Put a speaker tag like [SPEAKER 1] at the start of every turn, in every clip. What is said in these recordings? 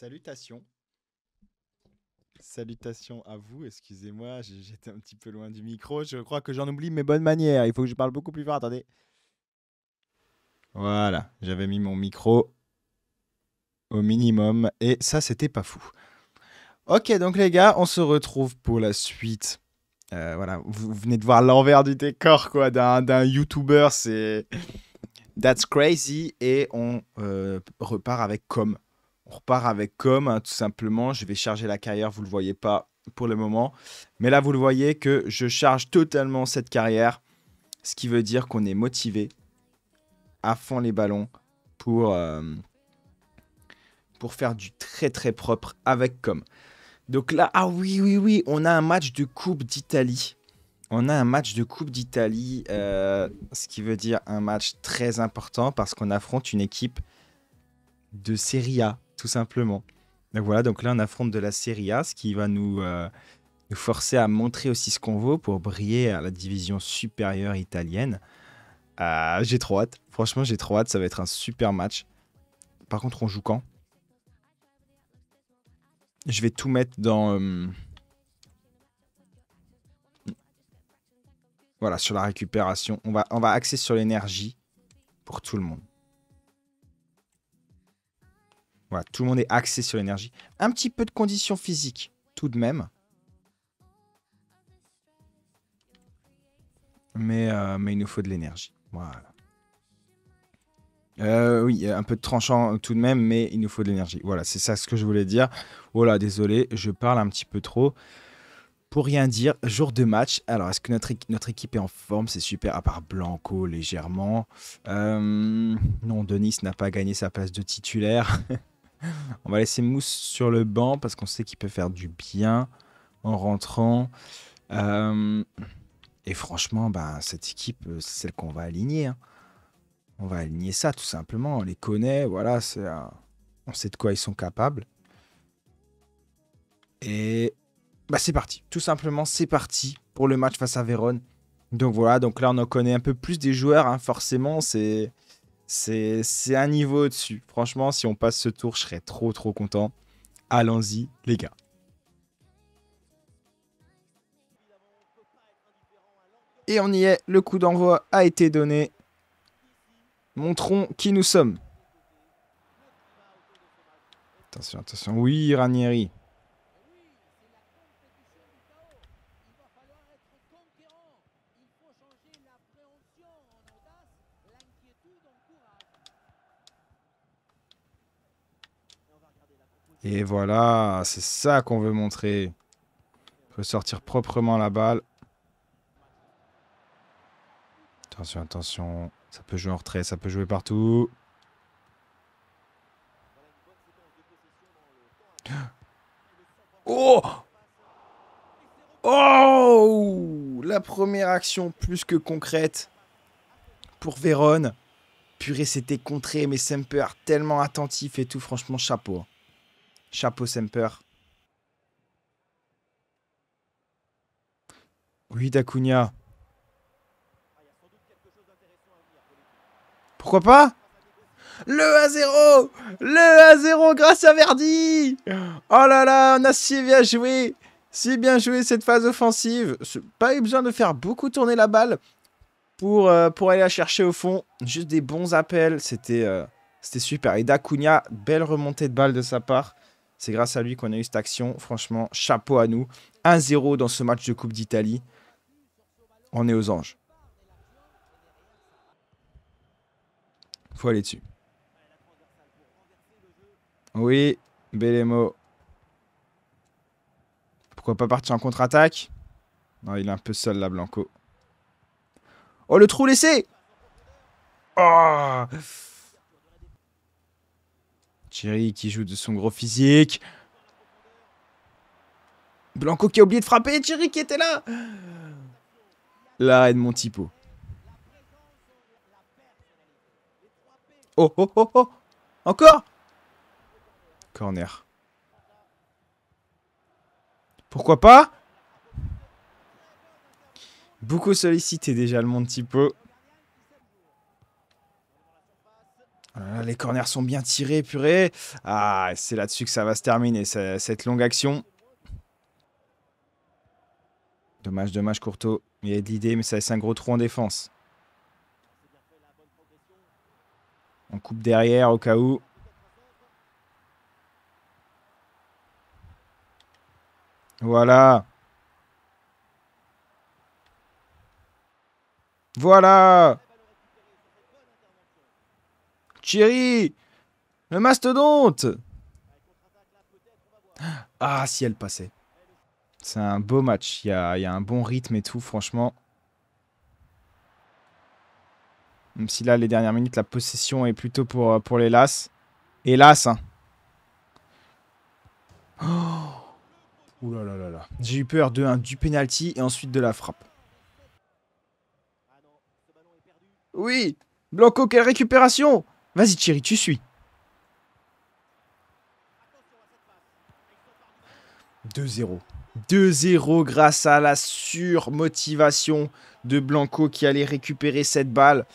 [SPEAKER 1] Salutations. Salutations à vous, excusez-moi, j'étais un petit peu loin du micro, je crois que j'en oublie mes bonnes manières, il faut que je parle beaucoup plus fort, attendez. Voilà, j'avais mis mon micro au minimum et ça c'était pas fou. Ok, donc les gars, on se retrouve pour la suite. Euh, voilà, vous, venez de voir l'envers du décor quoi d'un YouTuber, c'est that's crazy et on euh, repart avec comme on repart avec com, hein, tout simplement. Je vais charger la carrière, vous ne le voyez pas pour le moment. Mais là, vous le voyez que je charge totalement cette carrière, ce qui veut dire qu'on est motivé à fond les ballons pour, euh, pour faire du très très propre avec com. Donc là, ah oui, oui, oui, on a un match de Coupe d'Italie. On a un match de Coupe d'Italie, euh, ce qui veut dire un match très important parce qu'on affronte une équipe de Serie A tout simplement. Donc voilà, donc là on affronte de la Serie A, ce qui va nous, euh, forcer à montrer aussi ce qu'on vaut pour briller à la division supérieure italienne. Ah, j'ai trop hâte, franchement j'ai trop hâte, ça va être un super match. Par contre on joue quand Je vais tout mettre dans... Euh, voilà, sur la récupération, on va, on va axer sur l'énergie pour tout le monde. Voilà, tout le monde est axé sur l'énergie. Un petit peu de condition physique, tout de même. Mais, euh, mais il nous faut de l'énergie. Voilà. Euh, oui, un peu de tranchant euh, tout de même, mais il nous faut de l'énergie. Voilà, c'est ça ce que je voulais dire. Voilà, oh désolé, je parle un petit peu trop. Pour rien dire, jour de match. Alors, est-ce que notre, notre, équipe est en forme C'est super, à part Blanco légèrement. non, Denis n'a pas gagné sa place de titulaire. On va laisser Mousse sur le banc parce qu'on sait qu'il peut faire du bien en rentrant. Euh, et franchement, ben, cette équipe, euh, c'est celle qu'on va aligner. Hein. On va aligner ça tout simplement. On les connaît, voilà, c'est, on sait de quoi ils sont capables. Et bah, c'est parti. Tout simplement, c'est parti pour le match face à Vérone. Donc voilà, donc là on en connaît un peu plus des joueurs, hein, forcément, c'est c'est, un niveau au-dessus. Franchement, si on passe ce tour, je serais trop trop content. Allons-y, les gars. Et on y est, le coup d'envoi a été donné. Montrons qui nous sommes. Attention, attention. Oui, Ranieri. Et voilà, c'est ça qu'on veut montrer. sortir proprement la balle. Attention, attention. Ça peut jouer en retrait, ça peut jouer partout. Oh Oh La première action plus que concrète pour Vérone. Purée, c'était contré, mais Semper tellement attentif et tout, franchement, chapeau. Hein. Chapeau Semper. Oui, Dacunia. Pourquoi pas Le A0 Le A0 grâce à Verdi Oh là là, on a si bien joué Si bien joué cette phase offensive. Pas eu besoin de faire beaucoup tourner la balle pour, euh, pour aller la chercher au fond. Juste des bons appels, c'était euh, super. Et Dacunia, belle remontée de balle de sa part. C'est grâce à lui qu'on a eu cette action. Franchement, chapeau à nous. 1-0 dans ce match de Coupe d'Italie. On est aux anges. Faut aller dessus. Oui, Belémot. Pourquoi pas partir en contre-attaque Non, il est un peu seul là, Blanco. Oh, le trou laissé Oh Thierry qui joue de son gros physique. Blanco qui a oublié de frapper. Thierry qui était là. Là, de Montipo. Oh, oh, oh, oh. Encore Corner. Pourquoi pas Beaucoup sollicité déjà le Montipo. les corners sont bien tirés, purée. Ah, c'est là-dessus que ça va se terminer, cette longue action. Dommage, dommage, Courtois. Il y a de l'idée, mais ça laisse un gros trou en défense. On coupe derrière au cas où. Voilà. Voilà Chérie Le mastodonte Ah, si elle passait. C'est un beau match. Il y, a, un bon rythme et tout, franchement. Même si là, les dernières minutes, la possession est plutôt pour, euh, pour les Las. Hélas, hein. Oh là là là J'ai eu peur de un du penalty et ensuite de la frappe. Oui Blanco, quelle récupération Vas-y Thierry, tu suis. « 2-0. 2-0 grâce à la surmotivation de Blanco qui allait récupérer cette balle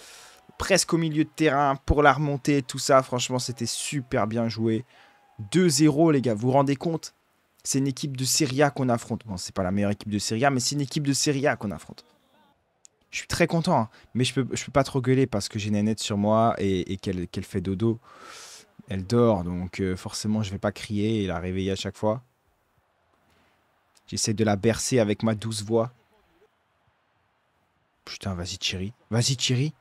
[SPEAKER 1] presque au milieu de terrain pour la remonter. Tout ça, franchement, c'était super bien joué. 2-0, les gars, vous vous rendez compte C'est une équipe de Serie A qu'on affronte. Bon, c'est pas la meilleure équipe de Serie A, mais c'est une équipe de Serie A qu'on affronte je suis très content, hein. mais je peux, je peux pas trop gueuler parce que j'ai Nanette sur moi et, qu'elle fait dodo. Elle dort, donc euh, forcément, je vais pas crier et la réveiller à chaque fois. J'essaie de la bercer avec ma douce voix. Putain, vas-y, Thierry. Vas-y, Thierry.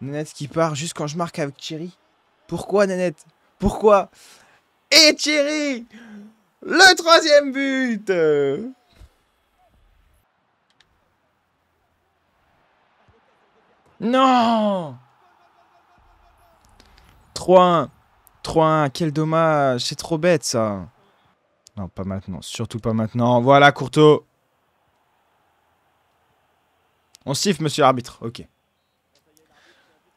[SPEAKER 1] Nanette qui part juste quand je marque avec Thierry. Pourquoi, Nanette Pourquoi Et Thierry Le troisième but Non 3-1. 3-1. Quel dommage. C'est trop bête, ça. Non, pas maintenant. Surtout pas maintenant. Voilà, courtois. On siffle, monsieur l'arbitre. Ok.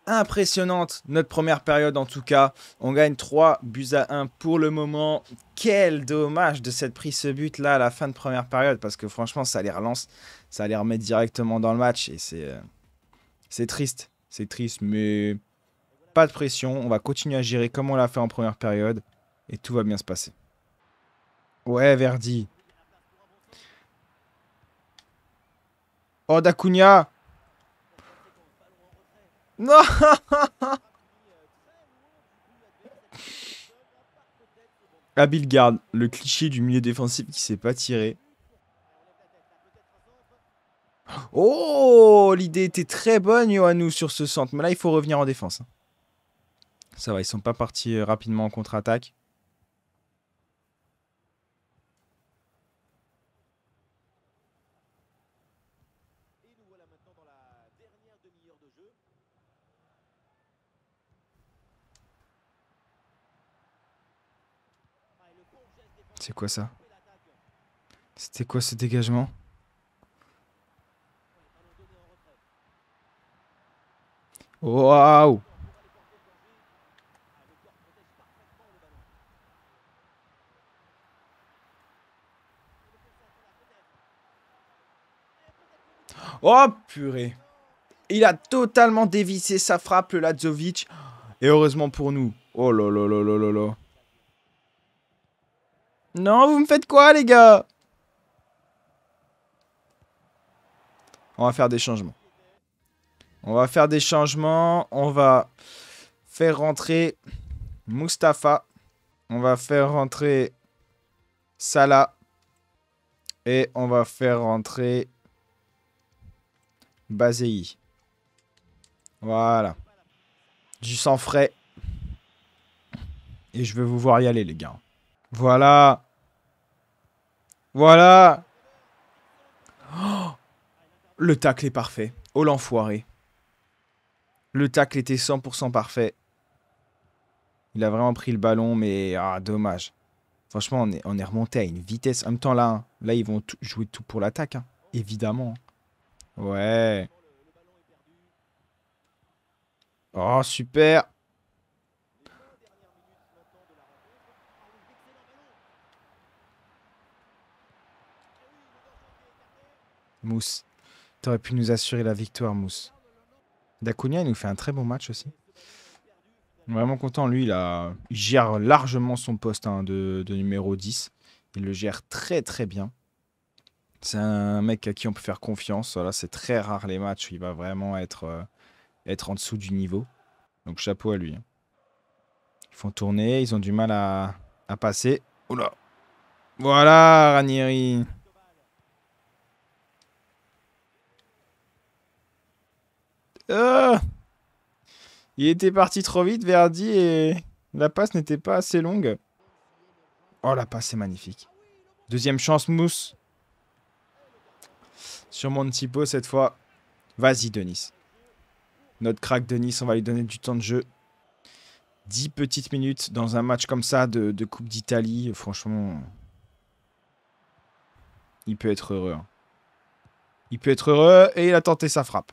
[SPEAKER 1] Impressionnante, notre première période en tout cas. On gagne 3 buts à 1 pour le moment. Quel dommage de s'être pris ce but là à la fin de première période parce que franchement ça les relance, ça les remet directement dans le match et c'est... Euh, c'est triste, c'est triste, mais pas de pression. On va continuer à gérer comme on l'a fait en première période et tout va bien se passer. Ouais, Verdi. Oh, Dacunia Non garde, le cliché du milieu défensif qui s'est pas tiré. Oh, l'idée était très bonne, Yoannou, sur ce centre. Mais là, il faut revenir en défense. Hein. Ça va, ils sont pas partis euh, rapidement en contre-attaque. C'est quoi ça C'était quoi ce dégagement Waouh Oh purée Il a totalement dévissé sa frappe, le Lazovic. Et heureusement pour nous. Oh là là là là là là. Non, vous me faites quoi, les gars On va faire des changements. On va faire des changements. On va faire rentrer Mustapha. On va faire rentrer Salah. Et on va faire rentrer Basei. Voilà. Du sang frais. Et je vais vous voir y aller, les gars. Voilà. Voilà. le tacle est parfait. Oh l'enfoiré. Le tacle était 100% parfait. Il a vraiment pris le ballon, mais ah, dommage. Franchement, on est, remonté à une vitesse. En même temps, là, hein, là ils vont jouer tout pour l'attaque, hein. évidemment. Hein. Ouais. Oh, super. Mousse. T'aurais pu nous assurer la victoire, Mousse. Dacunia, il nous fait un très bon match aussi. Vraiment content. Lui, il, gère largement son poste hein, de, numéro 10. Il le gère très, très bien. C'est un mec à qui on peut faire confiance. c'est très rare les matchs où il va vraiment être, euh, être en dessous du niveau. Donc, chapeau à lui. Hein. Ils font tourner. Ils ont du mal à, à passer. Oula. Voilà, Ranieri. Euh, il était parti trop vite, Verdi, et la passe n'était pas assez longue. Oh, la passe est magnifique. Deuxième chance, Mousse. Sur Montipo, cette fois. Vas-y, Denis. Notre crack Denis, on va lui donner du temps de jeu. Dix petites minutes dans un match comme ça de, Coupe d'Italie, franchement, il peut être heureux. Hein. Il peut être heureux et il a tenté sa frappe.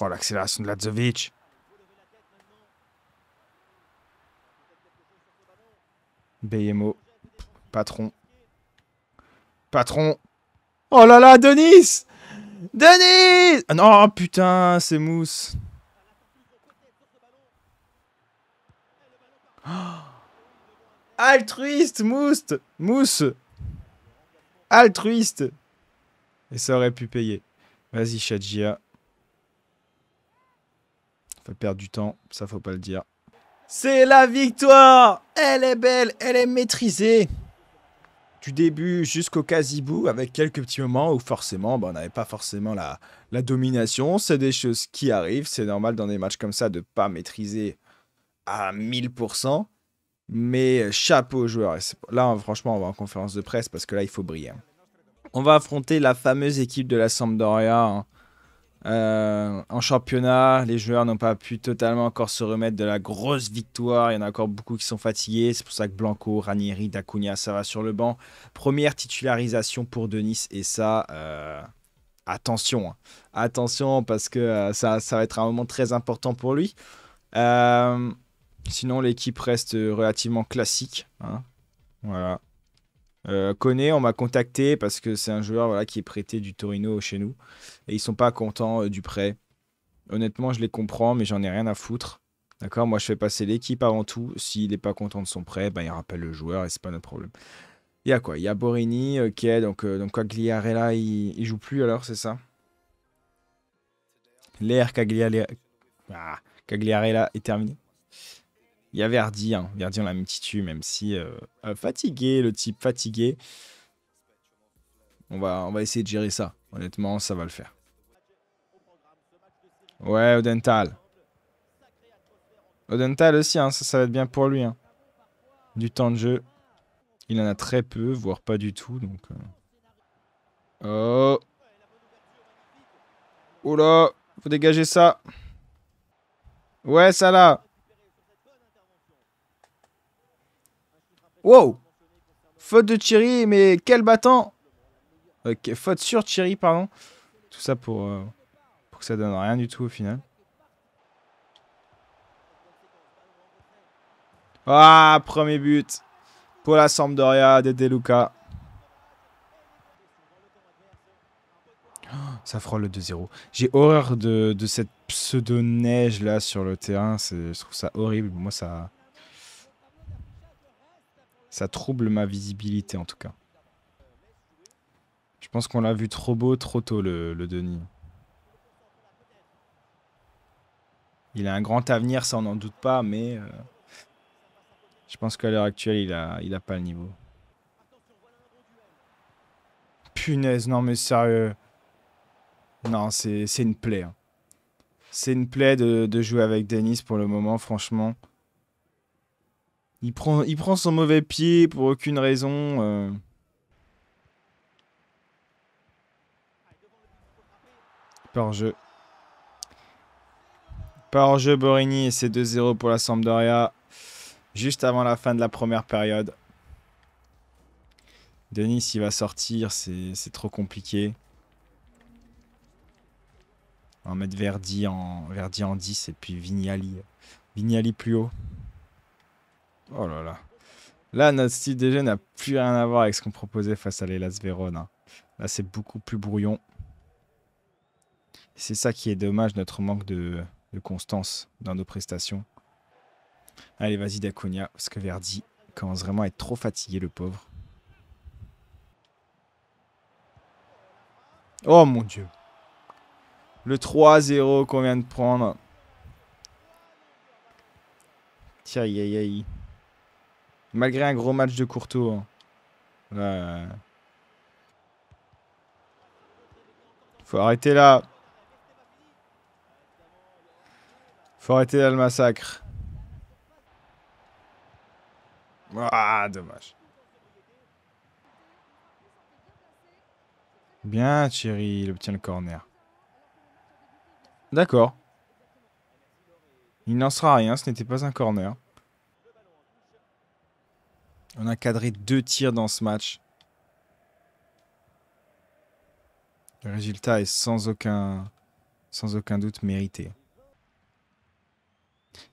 [SPEAKER 1] Oh, l'accélération de Lazovic. BMO. Patron. Patron. Oh là là, Denis Denis ah Oh Non, putain, c'est Mousse. Altruiste, Mousse Mousse Altruiste Et ça aurait pu payer. Vas-y, Shadjia. Faut perdre du temps, ça faut pas le dire. C'est la victoire Elle est belle, elle est maîtrisée du début jusqu'au quasi-bout, avec quelques petits moments où forcément, bah, on n'avait pas forcément la, la domination. C'est des choses qui arrivent. C'est normal dans des matchs comme ça de ne pas maîtriser à 1000%. Mais chapeau aux joueurs. là, franchement, on va en conférence de presse parce que là, il faut briller. On va affronter la fameuse équipe de la Sampdoria. Hein. Euh, en championnat, les joueurs n'ont pas pu totalement encore se remettre de la grosse victoire. Il y en a encore beaucoup qui sont fatigués. C'est pour ça que Blanco, Ranieri, Dacunia, ça va sur le banc. Première titularisation pour Denis et ça, euh, attention, hein. attention parce que euh, ça, ça va être un moment très important pour lui. sinon, l'équipe reste relativement classique. Hein. Voilà. Euh, on m'a contacté parce que c'est un joueur voilà, qui est prêté du Torino chez nous. Et ils sont pas contents euh, du prêt. Honnêtement, je les comprends, mais j'en ai rien à foutre. D'accord Moi, je fais passer l'équipe avant tout. S'il n'est pas content de son prêt, ben il rappelle le joueur et c'est pas notre problème. Il y a quoi Il y a Borini, ok, euh, donc, euh, donc il, joue plus alors, c'est ça L'air ah, Cagliarella est terminé. Il y a Verdi. Verdi, on l'a mis même si euh, euh, fatigué, le type fatigué. On va, on va essayer de gérer ça. Honnêtement, ça va le faire. Ouais, Odental. Odental aussi, hein, ça, va être bien pour lui. Hein. Du temps de jeu. Il en a très peu, voire pas du tout. Donc, euh. Oh Oh là Faut dégager ça Ouais, ça là Wow Faute de Thierry, mais quel battant Faute sur Thierry, pardon. Tout ça pour, euh, pour que ça donne rien du tout au final. Ah, premier but pour la Sampdoria De Luca. ça frôle le 2-0. J'ai horreur de, de cette pseudo-neige là sur le terrain. Je trouve ça horrible. Moi, ça, ça trouble ma visibilité en tout cas. Je pense qu'on l'a vu trop beau, trop tôt le, Denis. Il a un grand avenir, ça on n'en doute pas, mais euh, je pense qu'à l'heure actuelle, il a, il a pas le niveau. Punaise, non mais sérieux. Non, c'est une plaie. Hein. C'est une plaie de, de, jouer avec Denis pour le moment, franchement. Il prend, il prend son mauvais pied pour aucune raison. Euh. Par jeu. par jeu, Borini. Et c'est 2-0 pour la Sampdoria. Juste avant la fin de la première période. Denis, il va sortir. C'est trop compliqué. On va mettre Verdi en, Verdi en 10 et puis Vignali. Vignali plus haut. Oh là là. Là, notre style de jeu n'a plus rien à voir avec ce qu'on proposait face à l'Elas Vérone. Là, c'est beaucoup plus brouillon. C'est ça qui est dommage, notre manque de, constance dans nos prestations. Allez, vas-y, Daconia, parce que Verdi commence vraiment à être trop fatigué, le pauvre. Oh mon dieu. Le 3-0 qu'on vient de prendre. Tiens, aïe, aïe, Malgré un gros match de court-tour. Hein. Faut arrêter là. Faut arrêter là le massacre. Ah, dommage. Bien, Thierry, il obtient le corner. D'accord. Il n'en sera rien, ce n'était pas un corner. On a cadré deux tirs dans ce match. Le résultat est sans aucun, sans aucun doute mérité.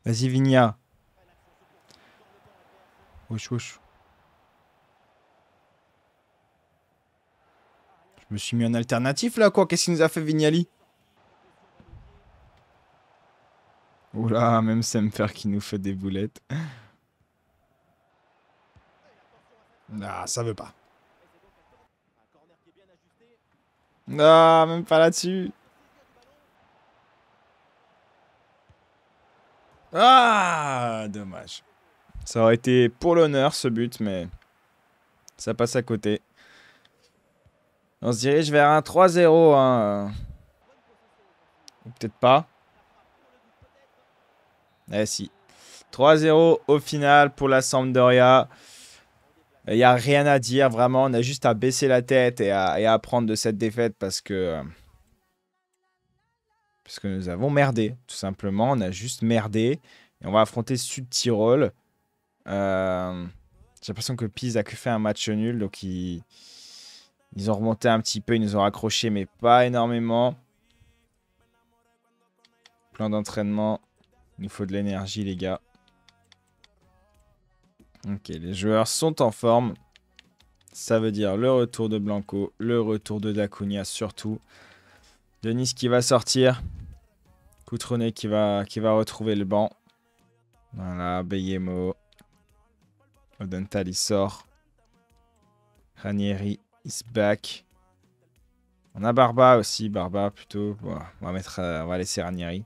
[SPEAKER 1] Vas-y, Vigna. Wesh, wesh. Je me suis mis en alternatif, là, quoi. Qu'est-ce qu'il nous a fait, Vignali Oula, même Semper qui nous fait des boulettes. Ah, ça veut pas. Ah, même pas là-dessus. Ah, dommage. Ça aurait été pour l'honneur ce but, mais ça passe à côté. On se dirige vers un 3-0. Hein. Peut-être pas. Eh si. 3-0 au final pour la Sampdoria. Il n'y a rien à dire, vraiment. On a juste à baisser la tête et à, apprendre de cette défaite parce que. Parce que nous avons merdé, tout simplement. On a juste merdé. Et on va affronter Sud-Tyrol. Euh, j'ai l'impression que Pise a que fait un match nul. Donc, ils, ont remonté un petit peu. Ils nous ont raccroché, mais pas énormément. Plan d'entraînement. Il nous faut de l'énergie, les gars. Ok, les joueurs sont en forme. Ça veut dire le retour de Blanco, le retour de Dacunia surtout. Denis qui va sortir. Coutronnet qui va, qui va retrouver le banc. Voilà, Beyemo. Odental il sort. Ranieri is back. On a Barba aussi, Barba plutôt. on, va mettre, euh, on va laisser Ranieri.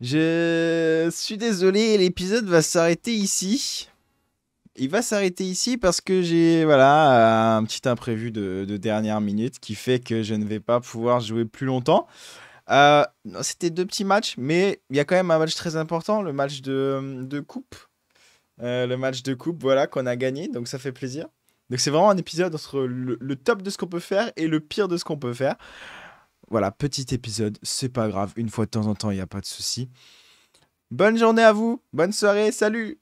[SPEAKER 1] Je suis désolé, l'épisode va s'arrêter ici il va s'arrêter ici parce que j'ai voilà un petit imprévu de, dernière minute qui fait que je ne vais pas pouvoir jouer plus longtemps. Euh, c'était deux petits matchs, mais il y a quand même un match très important, le match de, coupe. Euh, le match de coupe, voilà, qu'on a gagné, donc ça fait plaisir. Donc c'est vraiment un épisode entre le, top de ce qu'on peut faire et le pire de ce qu'on peut faire. Voilà, petit épisode, c'est pas grave, une fois de temps en temps, il n'y a pas de souci. Bonne journée à vous, bonne soirée, salut